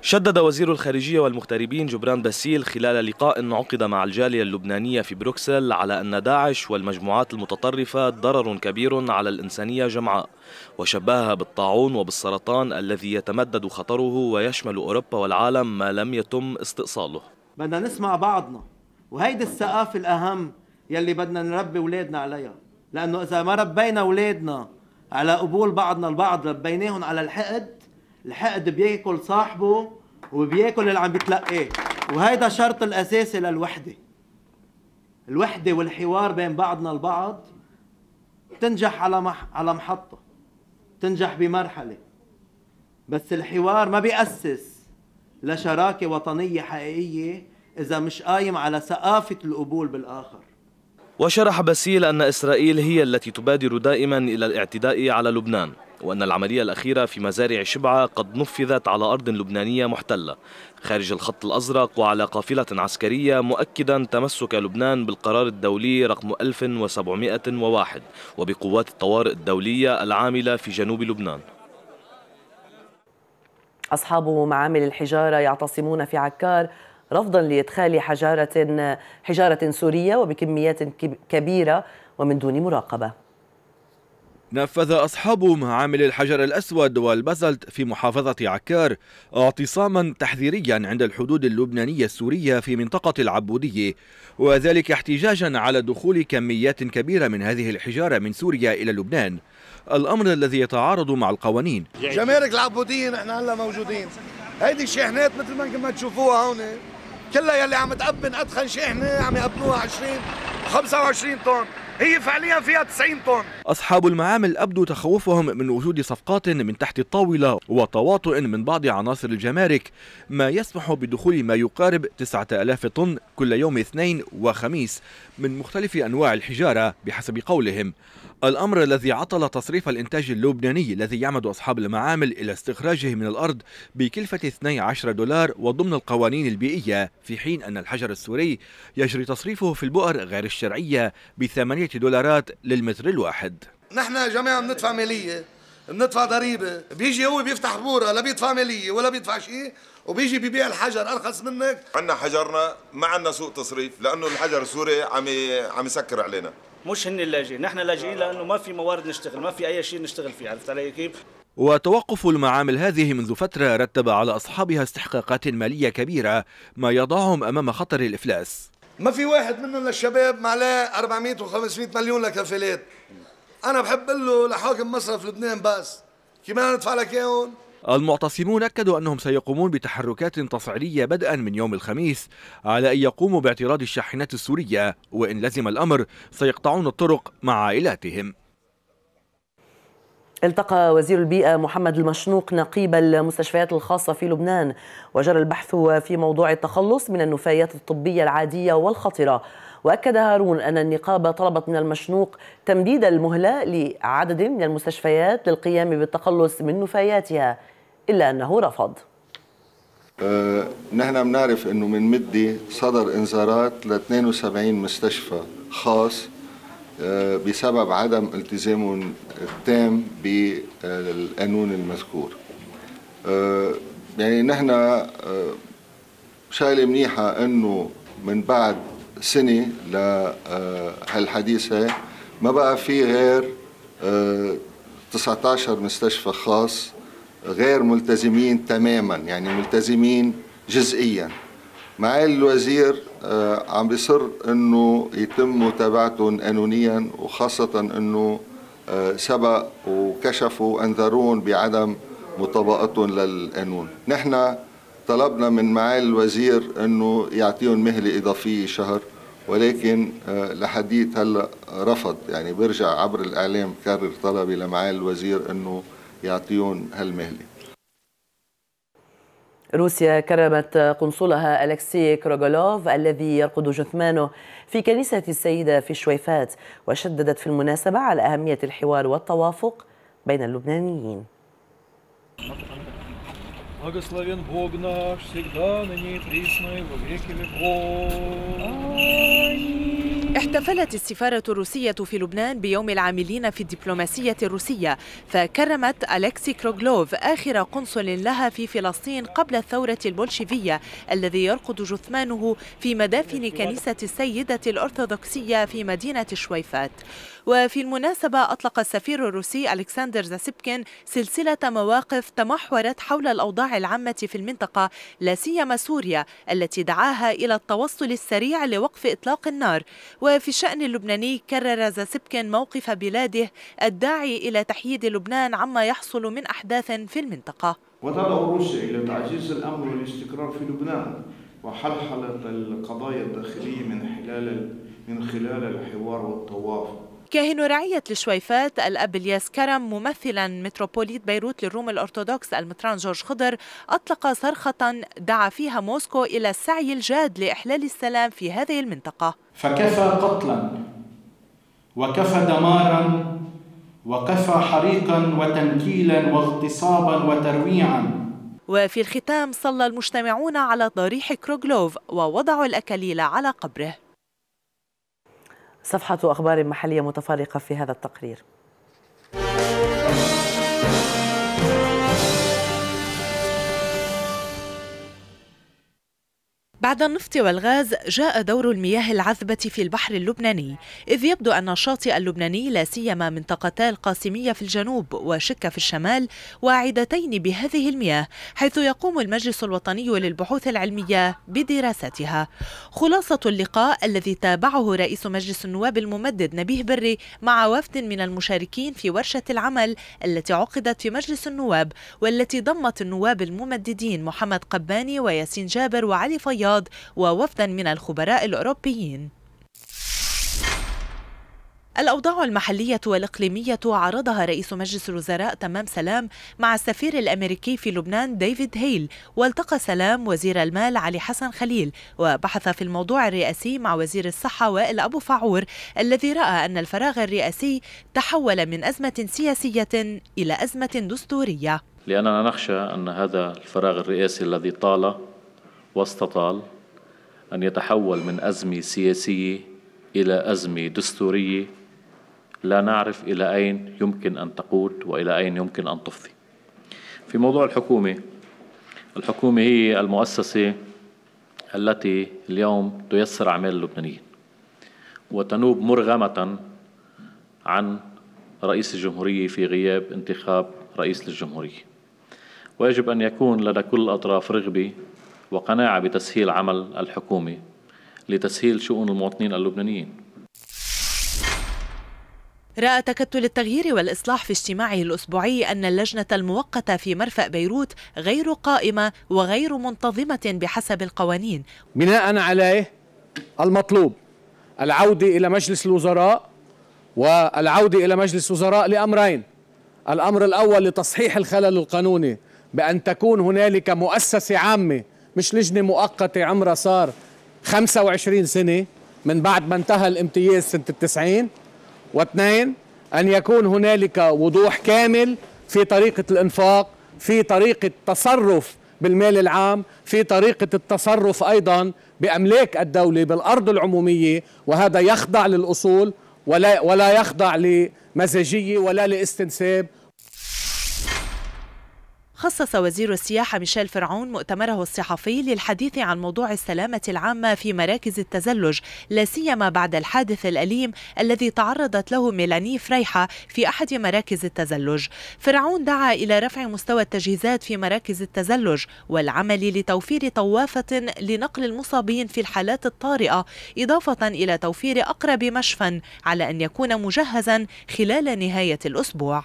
شدد وزير الخارجية والمغتربين جبران باسيل خلال لقاء عقد مع الجالية اللبنانية في بروكسل على أن داعش والمجموعات المتطرفة ضرر كبير على الإنسانية جمعاء وشبهها بالطاعون وبالسرطان الذي يتمدد خطره ويشمل أوروبا والعالم ما لم يتم استئصاله بدنا نسمع بعضنا وهيدي الثقافة الأهم يلي بدنا نربي أولادنا عليها لأنه إذا ما ربينا أولادنا على قبول بعضنا البعض ربيناهم على الحقد الحقد بياكل صاحبه وبياكل اللي عم بيتلقاه وهيدا الشرط الأساسي للوحدة الوحدة والحوار بين بعضنا البعض تنجح على مح... على محطة تنجح بمرحلة بس الحوار ما بيأسس لشراكة وطنية حقيقية إذا مش قايم على ثقافة القبول بالآخر وشرح باسيل أن إسرائيل هي التي تبادر دائما إلى الاعتداء على لبنان وأن العملية الأخيرة في مزارع شبعة قد نفذت على أرض لبنانية محتلة خارج الخط الأزرق وعلى قافلة عسكرية مؤكدا تمسك لبنان بالقرار الدولي رقم 1701 وبقوات الطوارئ الدولية العاملة في جنوب لبنان أصحاب معامل الحجارة يعتصمون في عكار رفضا لإدخال حجارة حجارة سورية وبكميات كبيرة ومن دون مراقبة نفذ أصحاب معامل الحجر الأسود والبازلت في محافظة عكار اعتصاما تحذيريا عند الحدود اللبنانية السورية في منطقة العبودية وذلك احتجاجا على دخول كميات كبيرة من هذه الحجارة من سوريا إلى لبنان الأمر الذي يتعارض مع القوانين جمارك العبودية نحن هلا موجودين هيدي الشاحنات مثل ما تشوفوها هون كلها يلي عم تقبن أدخن شحنه عم يقبنوها 20 25 طن هي فعليا فيها 90 طن أصحاب المعامل أبدوا تخوفهم من وجود صفقات من تحت الطاولة وتواطؤ من بعض عناصر الجمارك ما يسمح بدخول ما يقارب 9000 طن كل يوم اثنين وخميس من مختلف أنواع الحجارة بحسب قولهم الأمر الذي عطل تصريف الإنتاج اللبناني الذي يعمد أصحاب المعامل إلى استخراجه من الأرض بكلفة 12 دولار وضمن القوانين البيئية في حين أن الحجر السوري يجري تصريفه في البؤر غير الشرعية بثمانية دولارات للمتر الواحد نحن جميعا بندفع مالية بندفع ضريبة بيجي هو بيفتح بورة لا بيدفع مالية ولا بيدفع شيء وبيجي ببيع الحجر ارخص منك عندنا حجرنا ما عندنا سوق تصريف لانه الحجر السوري عم عم يسكر علينا مش هن اللاجئين نحن لاجئين لانه ما في موارد نشتغل ما في اي شيء نشتغل فيه عرفت علي كيف وتوقف المعامل هذه منذ فترة رتب على أصحابها استحقاقات مالية كبيرة ما يضعهم أمام خطر الإفلاس ما في واحد منهم للشباب معلاه 400 و500 مليون لكفالات أنا بحب له لحاكم مصرف لبنان بس كمان ندفع لك إياهم المعتصمون أكدوا أنهم سيقومون بتحركات تصعيدية بدءا من يوم الخميس على أن يقوموا باعتراض الشاحنات السورية وإن لزم الأمر سيقطعون الطرق مع عائلاتهم التقى وزير البيئة محمد المشنوق نقيب المستشفيات الخاصة في لبنان وجرى البحث في موضوع التخلص من النفايات الطبية العادية والخطرة وأكد هارون أن النقابة طلبت من المشنوق تمديد المهلة لعدد من المستشفيات للقيام بالتخلص من نفاياتها إلا أنه رفض أه نحن بنعرف انه من مدة صدر انذارات ل 72 مستشفى خاص أه، بسبب عدم التزامهم التام بالقانون المذكور. أه، يعني نحن أه، شغله منيحه انه من بعد سنه لهالحديث آه، هي ما بقى في غير 19 آه، مستشفى خاص غير ملتزمين تماما يعني ملتزمين جزئيا مع الوزير آه، عم بيصر انه يتم متابعتهم قانونيا وخاصه انه سبق وكشفوا انذرون بعدم مطابقتهم للقانون نحن طلبنا من معالي الوزير انه يعطيهم مهله اضافيه شهر ولكن آه، لحديت هلا رفض يعني برجع عبر الاعلام كرر طلبي لمعالي الوزير انه يعطيهم هالمهله روسيا كرمت قنصلها ألكسي كروغولوف الذي يرقد جثمانه في كنيسة السيدة في الشويفات وشددت في المناسبة على أهمية الحوار والتوافق بين اللبنانيين Благословен Бог наш, всегда, на ней присной во веки веков. احتفلت السفارة الروسية في لبنان بيوم العاملين في الدبلوماسية الروسية فكرمت أليكسي كروغلوف آخر قنصل لها في فلسطين قبل الثورة البولشيفية الذي يرقد جثمانه في مدافن كنيسة السيدة الأرثوذكسية في مدينة شويفات وفي المناسبة أطلق السفير الروسي ألكسندر زاسبكين سلسلة مواقف تمحورت حول الأوضاع العامة في المنطقة لا سيما سوريا التي دعاها إلى التوصل السريع لوقف إطلاق النار وفي الشأن اللبناني كرر زاسبكين موقف بلاده الداعي إلى تحييد لبنان عما يحصل من أحداث في المنطقة وتدعو روسيا إلى تعزيز الأمن والاستقرار في لبنان وحلحلة القضايا الداخلية من خلال من خلال الحوار والتوافق كاهن رعية الشويفات الأب الياس كرم ممثلا متروبوليت بيروت للروم الأرثوذكس المطران جورج خضر أطلق صرخة دعا فيها موسكو إلى السعي الجاد لإحلال السلام في هذه المنطقة فكفى قتلا وكفى دمارا وكفى حريقا وتنكيلا واغتصابا وترويعا وفي الختام صلى المجتمعون على ضريح كروغلوف ووضعوا الأكاليل على قبره صفحة أخبار محلية متفرقة في هذا التقرير بعد النفط والغاز جاء دور المياه العذبة في البحر اللبناني إذ يبدو أن الشاطئ اللبناني لا سيما منطقتا القاسمية في الجنوب وشكة في الشمال واعدتين بهذه المياه حيث يقوم المجلس الوطني للبحوث العلمية بدراستها خلاصة اللقاء الذي تابعه رئيس مجلس النواب الممدد نبيه بري مع وفد من المشاركين في ورشة العمل التي عقدت في مجلس النواب والتي ضمت النواب الممددين محمد قباني وياسين جابر وعلي فياض الرياض ووفدا من الخبراء الأوروبيين الأوضاع المحلية والإقليمية عرضها رئيس مجلس الوزراء تمام سلام مع السفير الأمريكي في لبنان ديفيد هيل والتقى سلام وزير المال علي حسن خليل وبحث في الموضوع الرئاسي مع وزير الصحة وائل أبو فعور الذي رأى أن الفراغ الرئاسي تحول من أزمة سياسية إلى أزمة دستورية لأننا نخشى أن هذا الفراغ الرئاسي الذي طال واستطال أن يتحول من أزمة سياسية إلى أزمة دستورية لا نعرف إلى أين يمكن أن تقود وإلى أين يمكن أن تفضي في موضوع الحكومة الحكومة هي المؤسسة التي اليوم تيسر أعمال اللبنانيين وتنوب مرغمة عن رئيس الجمهورية في غياب انتخاب رئيس للجمهورية ويجب أن يكون لدى كل الأطراف رغبة وقناعة بتسهيل عمل الحكومة لتسهيل شؤون المواطنين اللبنانيين رأى تكتل التغيير والإصلاح في اجتماعه الأسبوعي أن اللجنة المؤقتة في مرفأ بيروت غير قائمة وغير منتظمة بحسب القوانين بناء عليه المطلوب العودة إلى مجلس الوزراء والعودة إلى مجلس الوزراء لأمرين الأمر الأول لتصحيح الخلل القانوني بأن تكون هنالك مؤسسة عامة مش لجنه مؤقته عمرها صار 25 سنه من بعد ما انتهى الامتياز سنه 90 واثنين ان يكون هنالك وضوح كامل في طريقه الانفاق في طريقه تصرف بالمال العام في طريقه التصرف ايضا باملاك الدوله بالارض العموميه وهذا يخضع للاصول ولا ولا يخضع لمزاجيه ولا لاستنساب خصص وزير السياحة ميشيل فرعون مؤتمره الصحفي للحديث عن موضوع السلامة العامة في مراكز التزلج لا سيما بعد الحادث الأليم الذي تعرضت له ميلاني فريحة في أحد مراكز التزلج فرعون دعا إلى رفع مستوى التجهيزات في مراكز التزلج والعمل لتوفير طوافة لنقل المصابين في الحالات الطارئة إضافة إلى توفير أقرب مشفى على أن يكون مجهزا خلال نهاية الأسبوع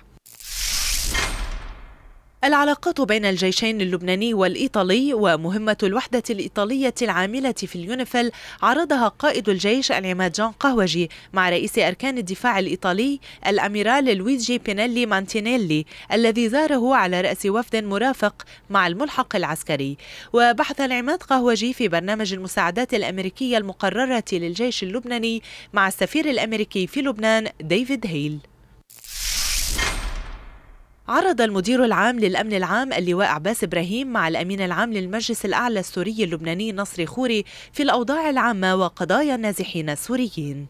العلاقات بين الجيشين اللبناني والإيطالي ومهمة الوحدة الإيطالية العاملة في اليونيفيل عرضها قائد الجيش العماد جان قهوجي مع رئيس أركان الدفاع الإيطالي الأميرال لويجي بينيلي مانتينيلي الذي زاره على رأس وفد مرافق مع الملحق العسكري وبحث العماد قهوجي في برنامج المساعدات الأمريكية المقررة للجيش اللبناني مع السفير الأمريكي في لبنان ديفيد هيل عرض المدير العام للأمن العام اللواء عباس إبراهيم مع الأمين العام للمجلس الأعلى السوري اللبناني نصر خوري في الأوضاع العامة وقضايا النازحين السوريين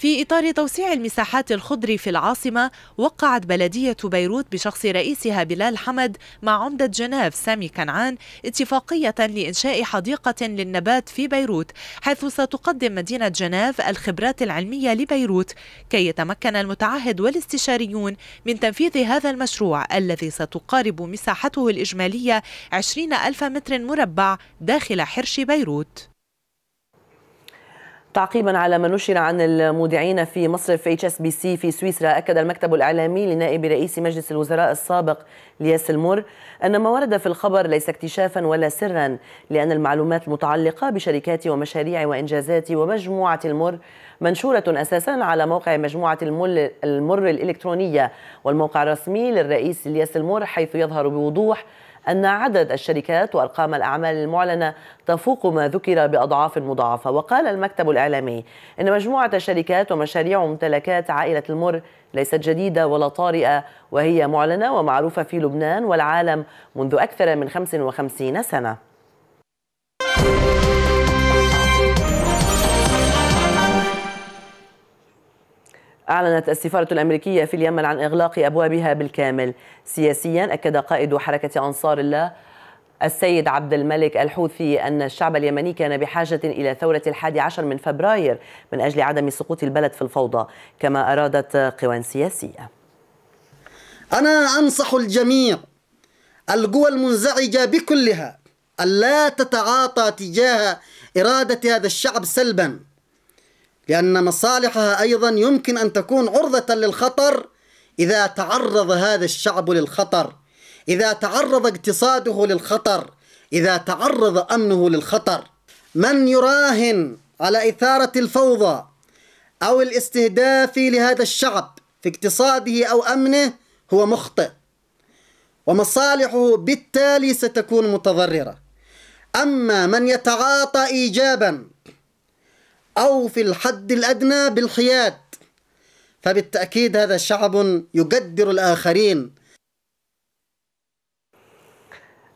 في إطار توسيع المساحات الخضر في العاصمة وقعت بلدية بيروت بشخص رئيسها بلال حمد مع عمدة جنيف سامي كنعان اتفاقية لإنشاء حديقة للنبات في بيروت حيث ستقدم مدينة جنيف الخبرات العلمية لبيروت كي يتمكن المتعهد والاستشاريون من تنفيذ هذا المشروع الذي ستقارب مساحته الإجمالية 20 ألف متر مربع داخل حرش بيروت تعقيبا على ما نشر عن المودعين في مصرف اتش اس بي سي في سويسرا اكد المكتب الاعلامي لنائب رئيس مجلس الوزراء السابق لياس المر ان ما ورد في الخبر ليس اكتشافا ولا سرا لان المعلومات المتعلقه بشركات ومشاريع وانجازات ومجموعه المر منشوره اساسا على موقع مجموعه المل المر الالكترونيه والموقع الرسمي للرئيس الياس المر حيث يظهر بوضوح أن عدد الشركات وأرقام الأعمال المعلنة تفوق ما ذكر بأضعاف مضاعفة وقال المكتب الإعلامي أن مجموعة الشركات ومشاريع ممتلكات عائلة المر ليست جديدة ولا طارئة وهي معلنة ومعروفة في لبنان والعالم منذ أكثر من 55 سنة أعلنت السفارة الأمريكية في اليمن عن إغلاق أبوابها بالكامل سياسيا أكد قائد حركة أنصار الله السيد عبد الملك الحوثي أن الشعب اليمني كان بحاجة إلى ثورة الحادي عشر من فبراير من أجل عدم سقوط البلد في الفوضى كما أرادت قوى سياسية أنا أنصح الجميع القوى المنزعجة بكلها ألا تتعاطى تجاه إرادة هذا الشعب سلباً لأن مصالحها أيضا يمكن أن تكون عرضة للخطر إذا تعرض هذا الشعب للخطر إذا تعرض اقتصاده للخطر إذا تعرض أمنه للخطر من يراهن على إثارة الفوضى أو الاستهداف لهذا الشعب في اقتصاده أو أمنه هو مخطئ ومصالحه بالتالي ستكون متضررة أما من يتعاطى إيجابا أو في الحد الأدنى بالحياد فبالتأكيد هذا شعب يقدر الآخرين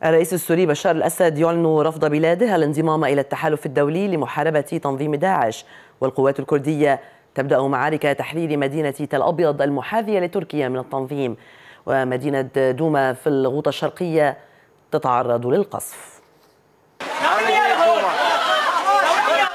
الرئيس السوري بشار الأسد يعلن رفض بلاده الانضمام إلى التحالف الدولي لمحاربة تنظيم داعش والقوات الكردية تبدأ معارك تحرير مدينة تل أبيض المحاذية لتركيا من التنظيم ومدينة دوما في الغوطة الشرقية تتعرض للقصف نعم،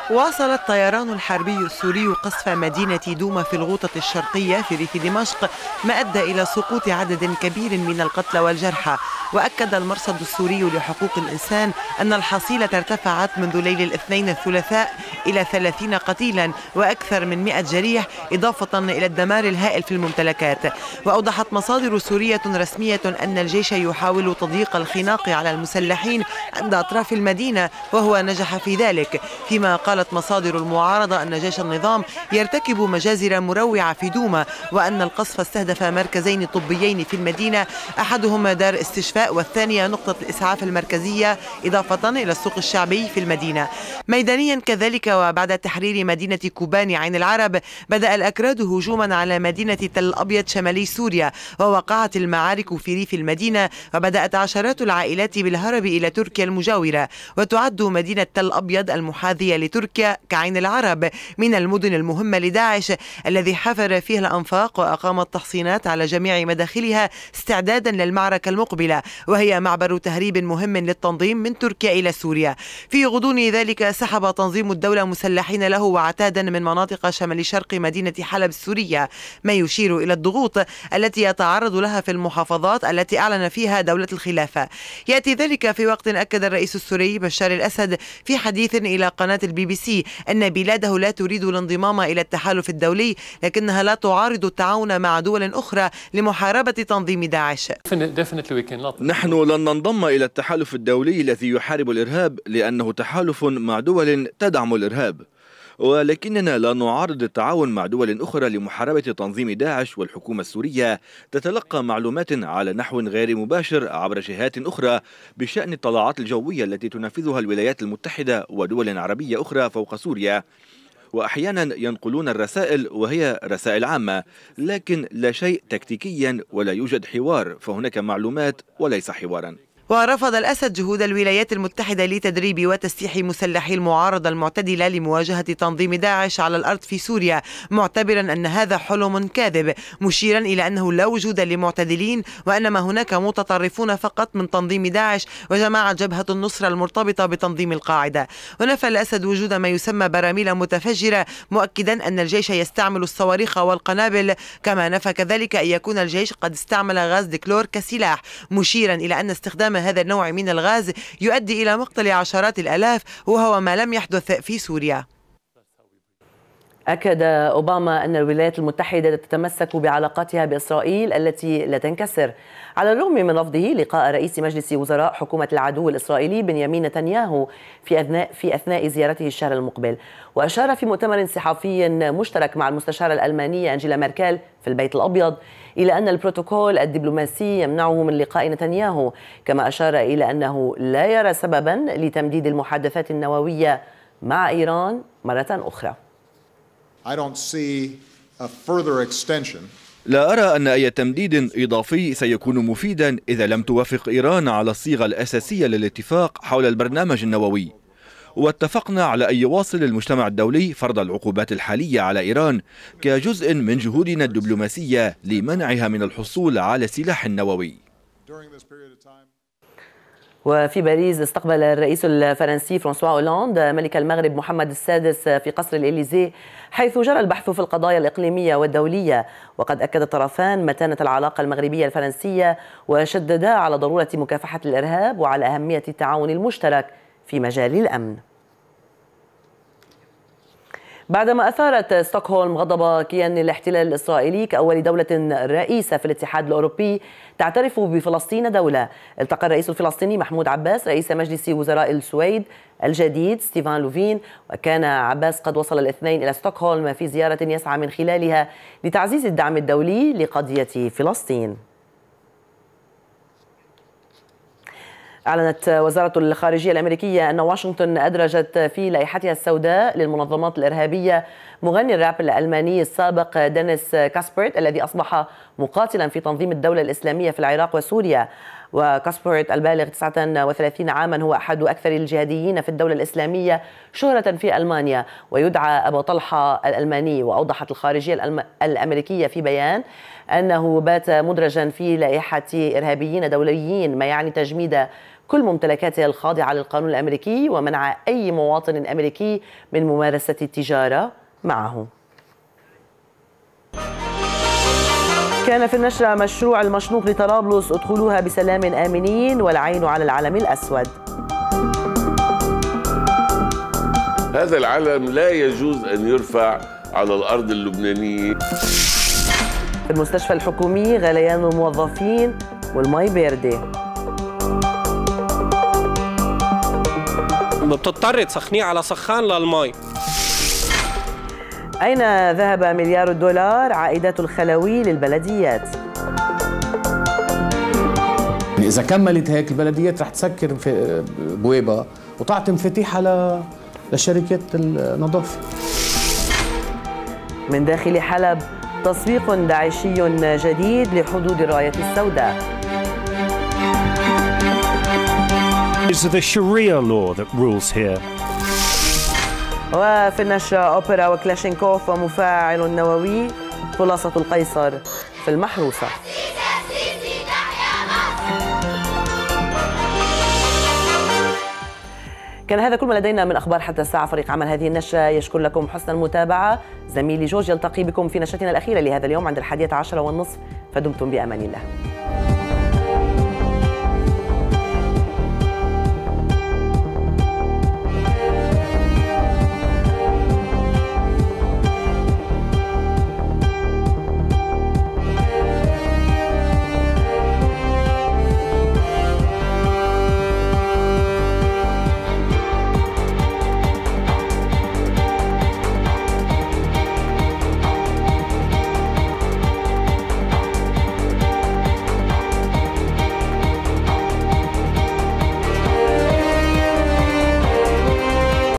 واصل الطيران الحربي السوري قصف مدينة دوما في الغوطة الشرقية في ريف دمشق ما أدى إلى سقوط عدد كبير من القتلى والجرحى وأكد المرصد السوري لحقوق الإنسان أن الحصيلة ارتفعت منذ ليل الاثنين الثلاثاء إلى 30 قتيلا وأكثر من 100 جريح إضافة إلى الدمار الهائل في الممتلكات وأوضحت مصادر سورية رسمية أن الجيش يحاول تضييق الخناق على المسلحين عند أطراف المدينة وهو نجح في ذلك فيما قال قالت مصادر المعارضة أن جيش النظام يرتكب مجازر مروعة في دوما وأن القصف استهدف مركزين طبيين في المدينة أحدهما دار استشفاء والثانية نقطة الإسعاف المركزية إضافة إلى السوق الشعبي في المدينة ميدانيا كذلك وبعد تحرير مدينة كوباني عين العرب بدأ الأكراد هجوما على مدينة تل الأبيض شمالي سوريا ووقعت المعارك في ريف المدينة وبدأت عشرات العائلات بالهرب إلى تركيا المجاورة وتعد مدينة تل الأبيض المحاذية لتركيا تركيا كعين العرب من المدن المهمة لداعش الذي حفر فيها الأنفاق وأقام التحصينات على جميع مداخلها استعدادا للمعركة المقبلة وهي معبر تهريب مهم للتنظيم من تركيا إلى سوريا في غضون ذلك سحب تنظيم الدولة مسلحين له وعتادا من مناطق شمال شرق مدينة حلب السورية ما يشير إلى الضغوط التي يتعرض لها في المحافظات التي أعلن فيها دولة الخلافة يأتي ذلك في وقت أكد الرئيس السوري بشار الأسد في حديث إلى قناة البي بي السيسي أن بلاده لا تريد الانضمام إلى التحالف الدولي لكنها لا تعارض التعاون مع دول أخرى لمحاربة تنظيم داعش نحن لن ننضم إلى التحالف الدولي الذي يحارب الإرهاب لأنه تحالف مع دول تدعم الإرهاب ولكننا لا نعارض التعاون مع دول أخرى لمحاربة تنظيم داعش والحكومة السورية تتلقى معلومات على نحو غير مباشر عبر جهات أخرى بشأن الطلعات الجوية التي تنفذها الولايات المتحدة ودول عربية أخرى فوق سوريا واحيانا ينقلون الرسائل وهي رسائل عامه لكن لا شيء تكتيكيا ولا يوجد حوار فهناك معلومات وليس حوارا ورفض الأسد جهود الولايات المتحدة لتدريب وتسليح مسلحي المعارضة المعتدلة لمواجهة تنظيم داعش على الأرض في سوريا معتبرا أن هذا حلم كاذب مشيرا إلى أنه لا وجود لمعتدلين وإنما هناك متطرفون فقط من تنظيم داعش وجماعة جبهة النصرة المرتبطة بتنظيم القاعدة ونفى الأسد وجود ما يسمى براميل متفجرة مؤكدا أن الجيش يستعمل الصواريخ والقنابل كما نفى كذلك أن يكون الجيش قد استعمل غاز ديكلور كسلاح مشيرا إلى أن استخدام هذا النوع من الغاز يؤدي إلى مقتل عشرات الألاف وهو ما لم يحدث في سوريا أكد أوباما أن الولايات المتحدة تتمسك بعلاقاتها بإسرائيل التي لا تنكسر على الرغم من رفضه لقاء رئيس مجلس وزراء حكومة العدو الإسرائيلي بنيامين نتنياهو في أثناء, في أثناء زيارته الشهر المقبل وأشار في مؤتمر صحفي مشترك مع المستشارة الألمانية أنجيلا ميركل في البيت الأبيض إلى أن البروتوكول الدبلوماسي يمنعه من لقاء نتنياهو كما أشار إلى أنه لا يرى سببا لتمديد المحادثات النووية مع إيران مرة أخرى I don't see a further extension لا أرى أن أي تمديد إضافي سيكون مفيدا إذا لم توافق إيران على الصيغة الأساسية للاتفاق حول البرنامج النووي واتفقنا على أن يواصل المجتمع الدولي فرض العقوبات الحالية على إيران كجزء من جهودنا الدبلوماسية لمنعها من الحصول على سلاح نووي وفي باريس استقبل الرئيس الفرنسي فرانسوا اولاند ملك المغرب محمد السادس في قصر الإليزيه حيث جرى البحث في القضايا الإقليمية والدولية وقد أكد الطرفان متانة العلاقة المغربية الفرنسية وشددا على ضرورة مكافحة الإرهاب وعلى أهمية التعاون المشترك في مجال الأمن بعدما أثارت ستوكهولم غضب كيان الاحتلال الإسرائيلي كأول دولة رئيسة في الاتحاد الأوروبي تعترف بفلسطين دولة التقى الرئيس الفلسطيني محمود عباس رئيس مجلس وزراء السويد الجديد ستيفان لوفين وكان عباس قد وصل الاثنين إلى ستوكهولم في زيارة يسعى من خلالها لتعزيز الدعم الدولي لقضية فلسطين أعلنت وزارة الخارجية الأمريكية أن واشنطن أدرجت في لائحتها السوداء للمنظمات الإرهابية مغني الراب الألماني السابق دينيس كاسبرت الذي أصبح مقاتلا في تنظيم الدولة الإسلامية في العراق وسوريا وكاسبرت البالغ 39 عاما هو أحد أكثر الجهاديين في الدولة الإسلامية شهرة في ألمانيا ويدعى أبو طلحة الألماني وأوضحت الخارجية الأمريكية في بيان أنه بات مدرجا في لائحة إرهابيين دوليين ما يعني تجميد كل ممتلكاتها الخاضعة للقانون الأمريكي ومنع أي مواطن أمريكي من ممارسة التجارة معه كان في النشرة مشروع المشنوق لطرابلس ادخلوها بسلام آمنين والعين على العلم الأسود هذا العلم لا يجوز أن يرفع على الأرض اللبنانية في المستشفى الحكومي غليان الموظفين والمي باردة بتضطري تسخنيه على سخان للمي أين ذهب مليار الدولار عائدات الخلوي للبلديات؟ إذا كملت هيك البلديات رح تسكر بوابها وتعطي مفاتيحها ل... لشركات النظافة من داخل حلب تسويق داعشي جديد لحدود الراية السوداء is the Sharia law that rules here. وفي النشرة أوبرا وكلاشينكوف ومفاعل النووي خلاصة القيصر في المحروسة كان هذا كل ما لدينا من أخبار حتى الساعة فريق عمل هذه النشرة يشكر لكم حسن المتابعة زميلي جورج يلتقي بكم في نشرتنا الأخيرة لهذا اليوم عند الحادية عشرة والنصف فدمتم بأمان الله